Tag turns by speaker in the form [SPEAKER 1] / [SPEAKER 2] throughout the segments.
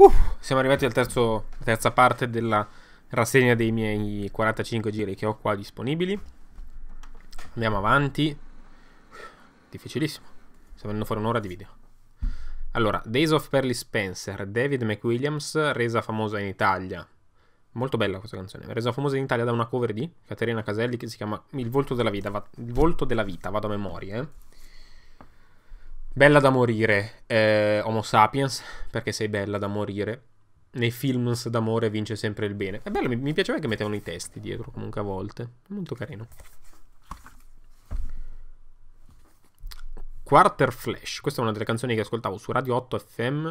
[SPEAKER 1] Uh, siamo arrivati alla terza parte della rassegna dei miei 45 giri che ho qua disponibili. Andiamo avanti. Difficilissimo. Stiamo venendo fuori un'ora di video. Allora, Days of Perly Spencer, David McWilliams, resa famosa in Italia. Molto bella questa canzone. Resa famosa in Italia da una cover di Caterina Caselli che si chiama Il volto della vita. Va- Il volto della vita, vado a memoria, eh. Bella da morire, eh, Homo sapiens, perché sei bella da morire. Nei films d'amore vince sempre il bene. È bello, mi, mi piaceva che mettevano i testi dietro comunque a volte. Molto carino. Quarter Flash, questa è una delle canzoni che ascoltavo su Radio 8 FM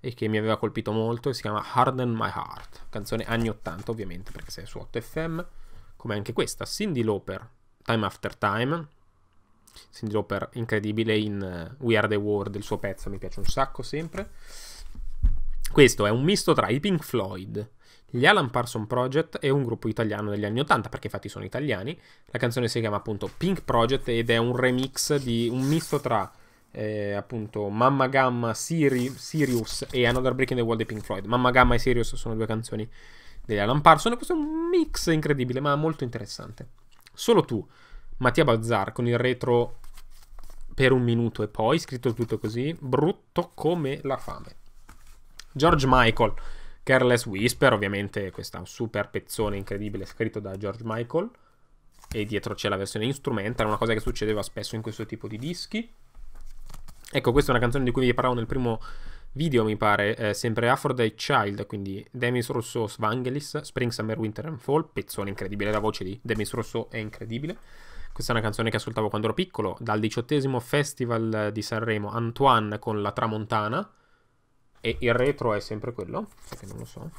[SPEAKER 1] e che mi aveva colpito molto, si chiama Harden My Heart, canzone anni 80 ovviamente perché sei su 8 FM, come anche questa, Cindy Loper, Time After Time, Cindy Lauper incredibile in eh, We Are The World, il suo pezzo mi piace un sacco sempre. Questo è un misto tra i Pink Floyd, gli Alan Parson Project e un gruppo italiano degli anni 80, perché infatti sono italiani. La canzone si chiama appunto Pink Project ed è un remix di un misto tra eh, appunto Mamma Gamma, Siri, Sirius e Another Break in the World di Pink Floyd. Mamma Gamma e Sirius sono due canzoni degli Alan Parson questo è un mix incredibile, ma molto interessante. Solo tu Mattia Bazzar con il retro per un minuto e poi, scritto tutto così, brutto come la fame. George Michael, Careless Whisper, ovviamente questa è un super pezzone incredibile scritto da George Michael e dietro c'è la versione instrumentale, una cosa che succedeva spesso in questo tipo di dischi. Ecco, questa è una canzone di cui vi parlavo nel primo video, mi pare, eh, sempre Aphrodite Child, quindi Demis Rousseau Svangelis, Spring, Summer, Winter and Fall, pezzone incredibile, la voce di Demis Rousseau è incredibile. Questa è una canzone che ascoltavo quando ero piccolo, dal diciottesimo Festival di Sanremo, Antoine con la Tramontana. E il retro è sempre quello, so che non lo so.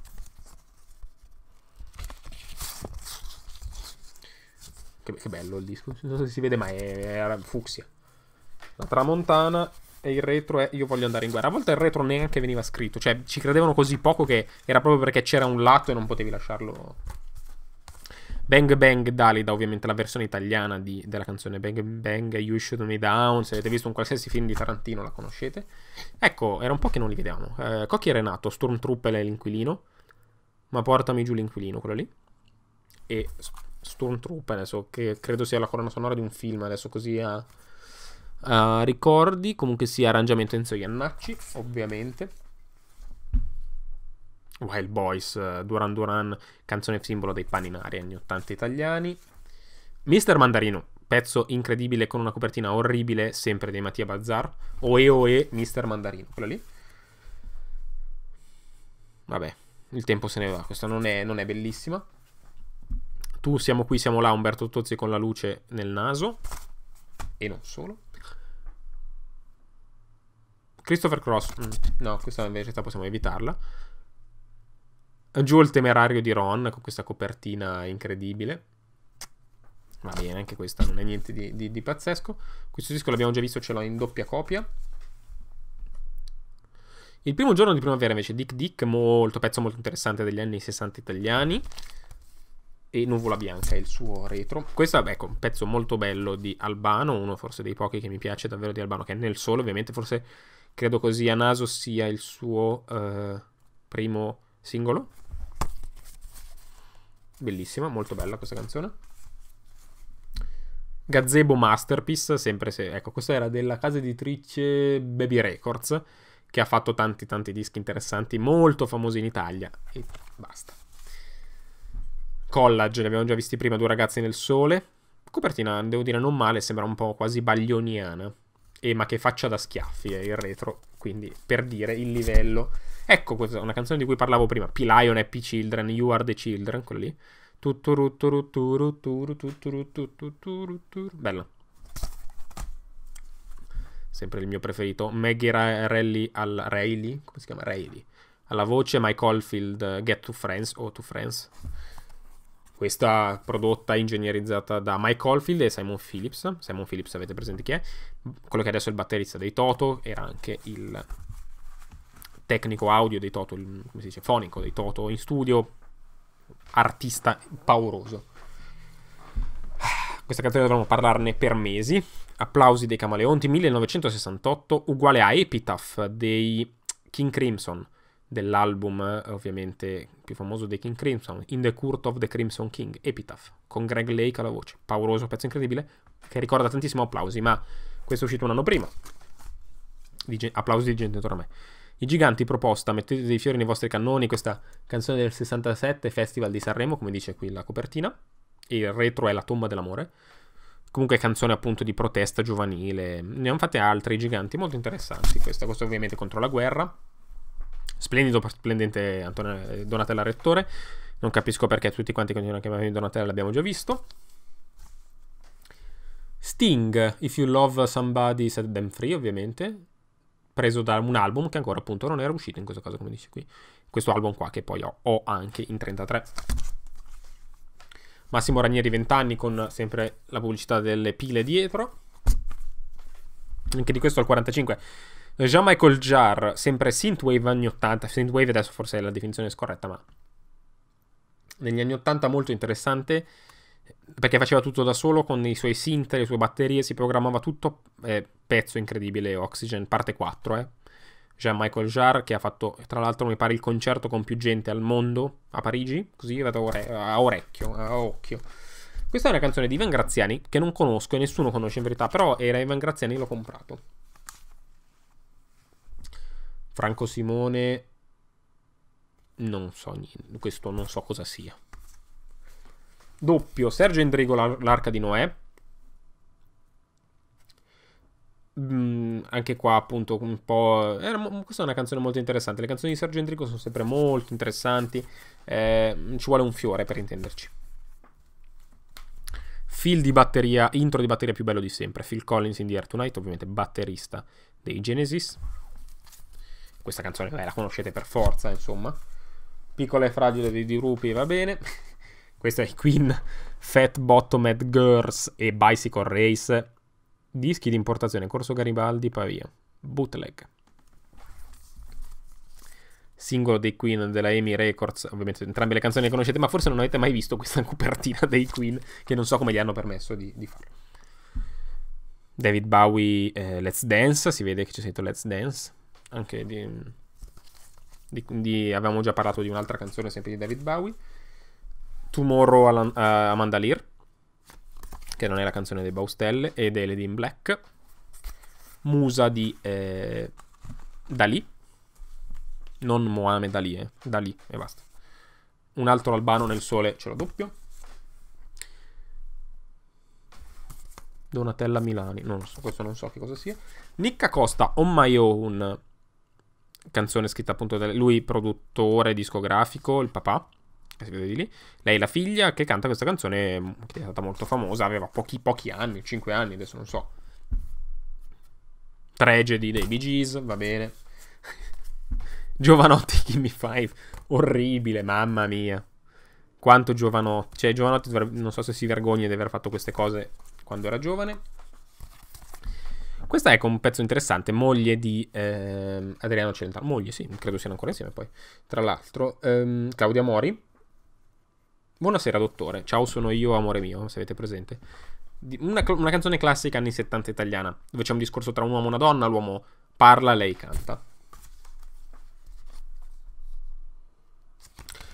[SPEAKER 1] Che, che bello il disco, non so se si vede ma è, è fucsia. La Tramontana e il retro è io voglio andare in guerra. A volte il retro neanche veniva scritto, cioè ci credevano così poco che era proprio perché c'era un lato e non potevi lasciarlo Bang Bang Dalida, ovviamente la versione italiana di, della canzone Bang Bang You Shoot Me Down, se avete visto un qualsiasi film di Tarantino la conoscete. Ecco, era un po' che non li vediamo. Eh, Cocchi è Renato, Stormtrooper è l'inquilino, ma portami giù l'inquilino, quello lì. E Stormtrooper, adesso, che credo sia la corona sonora di un film, adesso così a, a ricordi, comunque sia arrangiamento Enzo Iannacci, ovviamente. Wild Boys, eh, Duran Duran, canzone simbolo dei paninari anni 80 italiani. Mister Mandarino, pezzo incredibile con una copertina orribile, sempre dei Mattia Bazzar. Oe oe, Mister Mandarino, quello lì. Vabbè, il tempo se ne va, questa non è, non è bellissima. Tu siamo qui, siamo là, Umberto Tozzi con la luce nel naso. E non solo. Christopher Cross, mm, no, questa in verità possiamo evitarla. Giù il temerario di Ron con questa copertina incredibile. Va bene, anche questa non è niente di, di, di pazzesco. Questo disco l'abbiamo già visto, ce l'ho in doppia copia. Il primo giorno di primavera invece Dick Dick, molto pezzo molto interessante degli anni 60 italiani. E Nuvola Bianca è il suo retro. Questo è ecco, un pezzo molto bello di Albano, uno forse dei pochi che mi piace davvero di Albano, che è nel sole, ovviamente forse credo così a naso sia il suo eh, primo singolo bellissima, molto bella questa canzone. Gazebo Masterpiece, sempre se... Ecco, questa era della casa editrice Baby Records, che ha fatto tanti tanti dischi interessanti, molto famosi in Italia. E basta. Collage, ne abbiamo già visti prima, Due ragazzi nel sole. Copertina, devo dire, non male, sembra un po' quasi baglioniana e ma che faccia da schiaffi è il retro, quindi per dire il livello. Ecco questa, una canzone di cui parlavo prima, P-Lion, Happy Children, You Are The Children, quello lì. Bella. Sempre il mio preferito, Maggie Rally al Rayleigh, come si chiama? Rayleigh. Alla voce Mike Caulfield, Get to Friends o oh, To Friends questa prodotta ingegnerizzata da Mike Oldfield e Simon Phillips. Simon Phillips avete presente chi è? Quello che adesso è il batterista dei Toto, era anche il tecnico audio dei Toto, il, come si dice, fonico dei Toto in studio, artista pauroso. Questa canzone dovremmo parlarne per mesi. Applausi dei Camaleonti 1968 uguale a Epitaph dei King Crimson dell'album ovviamente più famoso dei King Crimson, In the Court of the Crimson King, Epitaph, con Greg Lake alla voce, pauroso pezzo incredibile, che ricorda tantissimo applausi, ma questo è uscito un anno prima, di, applausi di gente intorno a me. I giganti proposta, mettete dei fiori nei vostri cannoni, questa canzone del 67, Festival di Sanremo, come dice qui la copertina, e il retro è la tomba dell'amore, comunque canzone appunto di protesta giovanile, ne hanno fatte altre, giganti, molto interessanti, questa, questa ovviamente contro la guerra, Splendido, splendente Antonio, eh, Donatella Rettore. Non capisco perché tutti quanti continuano a chiamarmi Donatella, l'abbiamo già visto. Sting, If You Love Somebody, Set Them Free, ovviamente. Preso da un album che ancora appunto non era uscito in questo caso, come dice qui. Questo album qua che poi ho, ho anche in 33. Massimo Ranieri 20 anni con sempre la pubblicità delle pile dietro. Anche di questo al 45 Jean michel Jarre, sempre synthwave anni 80, synthwave adesso forse è la definizione scorretta, ma negli anni 80 molto interessante perché faceva tutto da solo con i suoi synth, le sue batterie, si programmava tutto, eh, pezzo incredibile, Oxygen, parte 4, eh. jean michel Jarre che ha fatto, tra l'altro mi pare, il concerto con più gente al mondo a Parigi, così vado a, ore- a orecchio, a occhio. Questa è una canzone di Ivan Graziani che non conosco e nessuno conosce in verità, però era Ivan Graziani e l'ho comprato. Franco Simone non so niente, questo non so cosa sia. Doppio Sergio Endrigo l'arca di Noè. Mm, anche qua appunto un po'... Era, questa è una canzone molto interessante. Le canzoni di Sergio Endrigo sono sempre molto interessanti. Eh, ci vuole un fiore per intenderci. Phil di batteria, intro di batteria più bello di sempre. Phil Collins in The Air Tonight, ovviamente batterista dei Genesis. Questa canzone beh, la conoscete per forza, insomma. Piccola e fragile di Dirupi, va bene. Questa è Queen, Fat Bottomed Girls e Bicycle Race. Dischi di importazione, Corso Garibaldi, Pavia. Bootleg. Singolo dei Queen della Amy Records, ovviamente entrambe le canzoni le conoscete, ma forse non avete mai visto questa copertina dei Queen, che non so come gli hanno permesso di, di farlo. David Bowie, eh, Let's Dance, si vede che c'è scritto Let's Dance anche di, di, di, avevamo già parlato di un'altra canzone sempre di David Bowie Tomorrow alla, uh, eh, Amanda Lear che non è la canzone dei Baustelle e è Dean Black Musa di eh, Dalì non Mohamed Dalì eh. Dalì e basta un altro albano nel sole ce l'ho doppio Donatella Milani, non lo so, questo non so che cosa sia. Nicca Costa, On My Own, canzone scritta appunto da lui, produttore discografico, il papà, che si vede di lì, lei la figlia che canta questa canzone che è stata molto famosa, aveva pochi, pochi anni, 5 anni, adesso non so. Tragedy dei Bee Gees, va bene. Giovanotti Gimme Five, orribile, mamma mia. Quanto Giovanotti, cioè Giovanotti non so se si vergogna di aver fatto queste cose quando era giovane. Questa è un pezzo interessante, moglie di ehm, Adriano Celentano, moglie sì, credo siano ancora insieme poi, tra l'altro, ehm, Claudia Mori. Buonasera dottore, ciao sono io, amore mio, se avete presente. Una, una canzone classica anni 70 italiana, dove c'è un discorso tra un uomo e una donna, l'uomo parla, lei canta.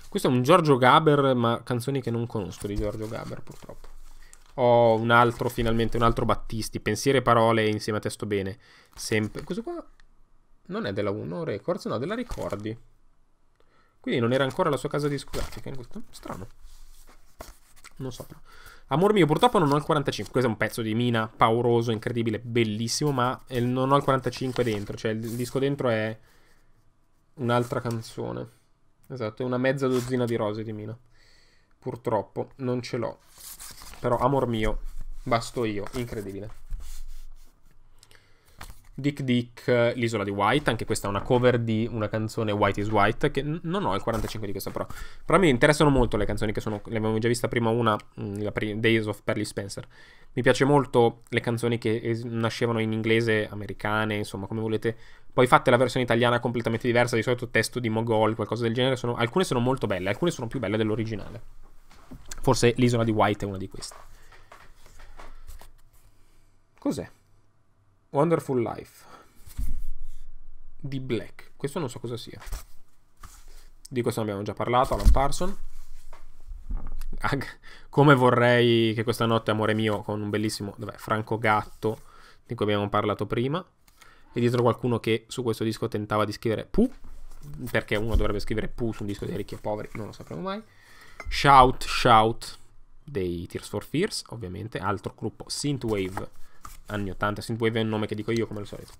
[SPEAKER 1] Questo è un Giorgio Gaber, ma canzoni che non conosco di Giorgio Gaber purtroppo ho un altro, finalmente, un altro Battisti, pensieri e parole insieme a testo bene. Sempre. Questo qua non è della 1 Records, no, della Ricordi. Quindi non era ancora la sua casa discografica. Strano. Non so però. Amor mio, purtroppo non ho il 45. Questo è un pezzo di mina pauroso, incredibile, bellissimo, ma non ho il 45 dentro. Cioè, il disco dentro è un'altra canzone. Esatto, è una mezza dozzina di rose di mina. Purtroppo non ce l'ho. Però, amor mio, basto io, incredibile. Dick Dick, l'isola di White, anche questa è una cover di una canzone White is White, che non ho il 45 di questa però. Però mi interessano molto le canzoni che sono, l'abbiamo già vista prima una, mm, la pre- Days of Perly Spencer. Mi piace molto le canzoni che es- nascevano in inglese, americane, insomma, come volete. Poi fate la versione italiana completamente diversa, di solito testo di Mogol, qualcosa del genere, sono, alcune sono molto belle, alcune sono più belle dell'originale. Forse l'isola di White è una di queste. Cos'è? Wonderful Life di Black. Questo non so cosa sia. Di questo abbiamo già parlato, Alan Parson. come vorrei che questa notte, amore mio, con un bellissimo vabbè, Franco Gatto, di cui abbiamo parlato prima, e dietro qualcuno che su questo disco tentava di scrivere Pooh, perché uno dovrebbe scrivere Pooh su un disco di ricchi e poveri, non lo sapremo mai. Shout Shout dei Tears for Fears, ovviamente, altro gruppo Synthwave anni 80, Synthwave è un nome che dico io come al solito.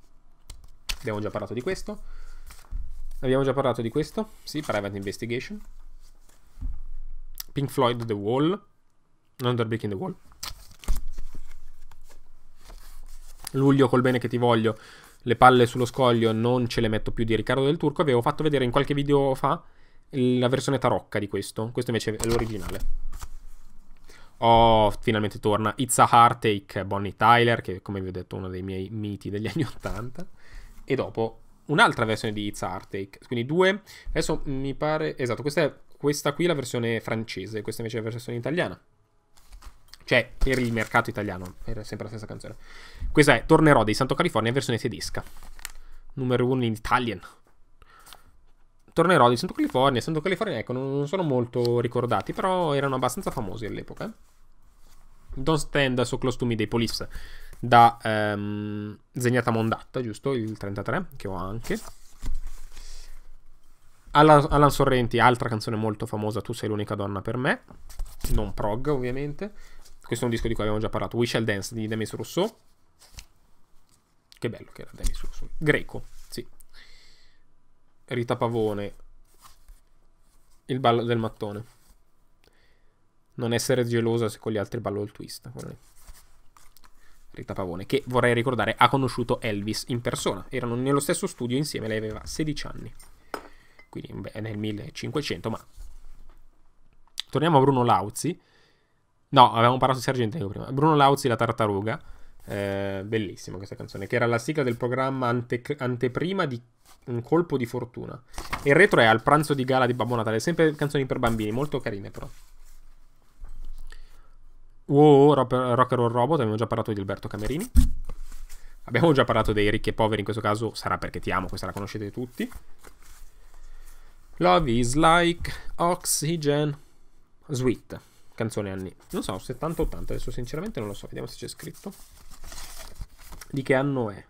[SPEAKER 1] Abbiamo già parlato di questo. Abbiamo già parlato di questo? Sì, Private Investigation. Pink Floyd The Wall, non Breaking the Wall. Luglio col bene che ti voglio, le palle sullo scoglio non ce le metto più di Riccardo del Turco, avevo fatto vedere in qualche video fa la versione tarocca di questo. Questo invece è l'originale. Oh, finalmente torna It's a Heartache, Bonnie Tyler, che come vi ho detto è uno dei miei miti degli anni 80. E dopo un'altra versione di It's a Heartache, quindi due. Adesso mi pare... Esatto, questa, è, questa qui è la versione francese, questa invece è la versione italiana. Cioè, per il mercato italiano, era sempre la stessa canzone. Questa è Tornerò dei Santo California, versione tedesca. Numero uno in Italian tornerò di Santo California. Santo California, ecco, non, sono molto ricordati, però erano abbastanza famosi all'epoca. Eh. Don't Stand So Close To Me dei Police da ehm, Zegnata Mondatta, giusto? Il 33, che ho anche. Alan Sorrenti, altra canzone molto famosa, Tu sei l'unica donna per me, non prog ovviamente. Questo è un disco di cui abbiamo già parlato, We Shall Dance di Demis Rousseau. Che bello che era Demis Rousseau. Greco, Rita Pavone, il ballo del mattone. Non essere gelosa se con gli altri ballo il twist. Rita Pavone, che vorrei ricordare ha conosciuto Elvis in persona. Erano nello stesso studio insieme, lei aveva 16 anni. Quindi beh, nel 1500, ma... Torniamo a Bruno Lauzi. No, avevamo parlato di Sargentino prima. Bruno Lauzi, la tartaruga eh, bellissima questa canzone, che era la sigla del programma ante- anteprima di Un colpo di fortuna. E il retro è al pranzo di gala di Babbo Natale, sempre canzoni per bambini, molto carine però. Wow, rock and Roll Robot, abbiamo già parlato di Alberto Camerini. Abbiamo già parlato dei ricchi e poveri, in questo caso sarà perché ti amo, questa la conoscete tutti. Love is like oxygen. Sweet, canzone anni. Non so, 70-80, adesso sinceramente non lo so, vediamo se c'è scritto. Di che anno è?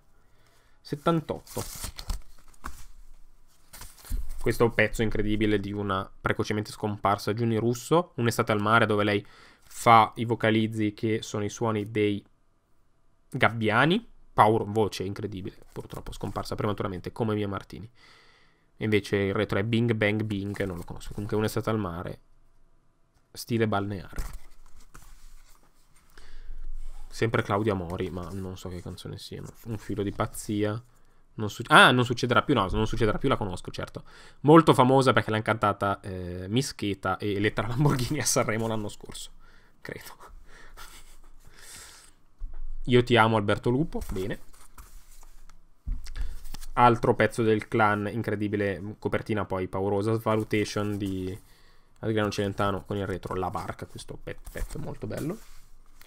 [SPEAKER 1] 78. Questo è un pezzo incredibile di una precocemente scomparsa Giuni Russo, un'estate al mare dove lei fa i vocalizzi che sono i suoni dei gabbiani, pauro, voce incredibile, purtroppo scomparsa prematuramente, come Mia Martini. Invece il retro è Bing Bang Bing, non lo conosco, comunque un'estate al mare, stile balneare. Sempre Claudia Mori, ma non so che canzone siano. Un filo di pazzia. Non ah, non succederà più, no, non succederà più, la conosco, certo. Molto famosa perché l'ha cantata eh, Mischeta e Lettera Lamborghini a Sanremo l'anno scorso, credo. Io ti amo Alberto Lupo, bene. Altro pezzo del clan, incredibile, copertina poi paurosa, Svalutation di Adriano Celentano con il retro La Barca, questo pe pezzo molto bello.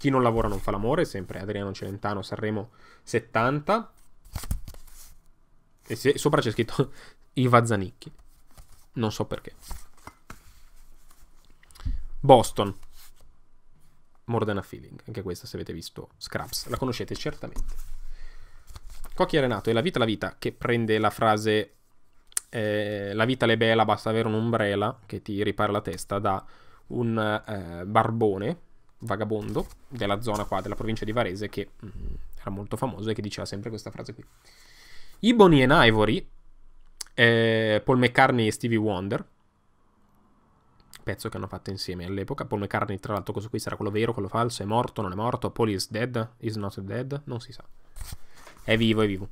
[SPEAKER 1] Chi non lavora non fa l'amore, sempre Adriano Celentano, Sanremo 70. E se, sopra c'è scritto Iva Zanicchi. Non so perché. Boston. More than a feeling. Anche questa, se avete visto Scraps, la conoscete certamente. Cocchi è Renato. È la vita la vita che prende la frase eh, La vita le bella, basta avere un'ombrella che ti ripara la testa da un eh, barbone vagabondo della zona qua, della provincia di Varese, che mh, mm, era molto famoso e che diceva sempre questa frase qui. I Bonnie and Ivory, eh, Paul McCartney e Stevie Wonder, pezzo che hanno fatto insieme all'epoca. Paul McCartney, tra l'altro, questo qui sarà quello vero, quello falso, è morto, non è morto, Paul is dead, is not dead, non si sa. È vivo, è vivo.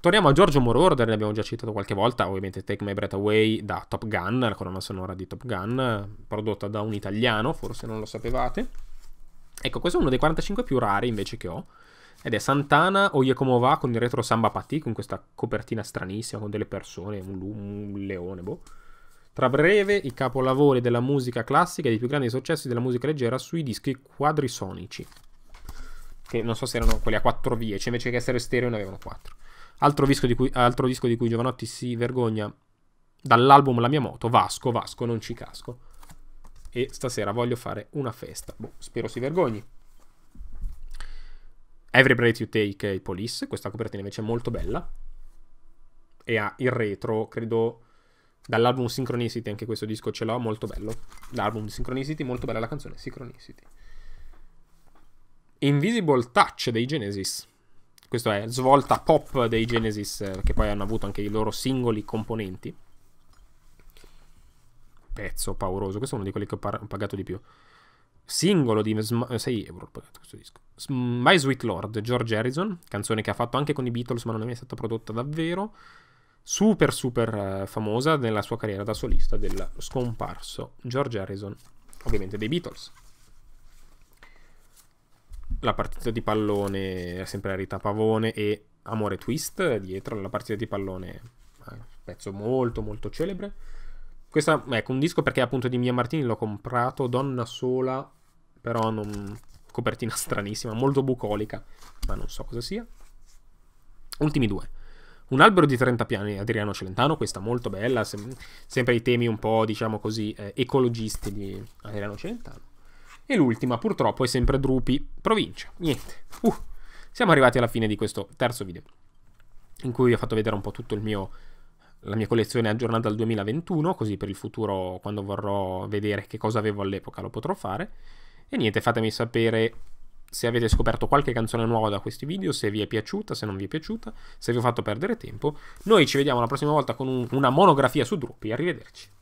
[SPEAKER 1] Torniamo a Giorgio Moroder, ne abbiamo già citato qualche volta, ovviamente Take My Breath Away da Top Gun, la colonna sonora di Top Gun, prodotta da un italiano, forse non lo sapevate. Ecco, questo è uno dei 45 più rari invece che ho. Ed è Santana o Yekomova con il retro Samba Patti, con questa copertina stranissima, con delle persone, un, un leone, boh. Tra breve, i capolavori della musica classica e i più grandi successi della musica leggera sui dischi quadrisonici. Che non so se erano quelli a 4 vie, cioè invece che essere stereo ne avevano 4. Altro, altro disco di cui Giovanotti si vergogna dall'album La mia moto, Vasco, Vasco, non ci casco e stasera voglio fare una festa. Boh, spero si vergogni. Every Breath You Take e Police, questa copertina invece è molto bella e ha il retro, credo, dall'album Synchronicity, anche questo disco ce l'ho, molto bello. L'album Synchronicity, molto bella la canzone Synchronicity. Invisible Touch dei Genesis. Questo è svolta pop dei Genesis, eh, che poi hanno avuto anche i loro singoli componenti pezzo pauroso. Questo è uno di quelli che ho pagato di più. Singolo di Sm- 6 eh, euro ho pagato questo disco. My Sweet Lord, George Harrison, canzone che ha fatto anche con i Beatles, ma non è mai stata prodotta davvero. Super, super eh, famosa nella sua carriera da solista del scomparso George Harrison, ovviamente dei Beatles la partita di pallone è sempre Rita Pavone e Amore Twist dietro la partita di pallone è eh, un pezzo molto molto celebre questo ecco, un disco perché appunto di Mia Martini l'ho comprato, donna sola, però non... copertina stranissima, molto bucolica, ma non so cosa sia. Ultimi due. Un albero di 30 piani, Adriano Celentano, questa molto bella, sem- sempre i temi un po', diciamo così, eh, ecologisti di Adriano Celentano. E l'ultima, purtroppo, è sempre Drupi, provincia. Niente. Uh, siamo arrivati alla fine di questo terzo video, in cui vi ho fatto vedere un po' tutto il mio la mia collezione è aggiornata al 2021, così per il futuro quando vorrò vedere che cosa avevo all'epoca lo potrò fare. E niente, fatemi sapere se avete scoperto qualche canzone nuova da questi video, se vi è piaciuta, se non vi è piaciuta, se vi ho fatto perdere tempo. Noi ci vediamo la prossima volta con un, una monografia su Drupy, arrivederci.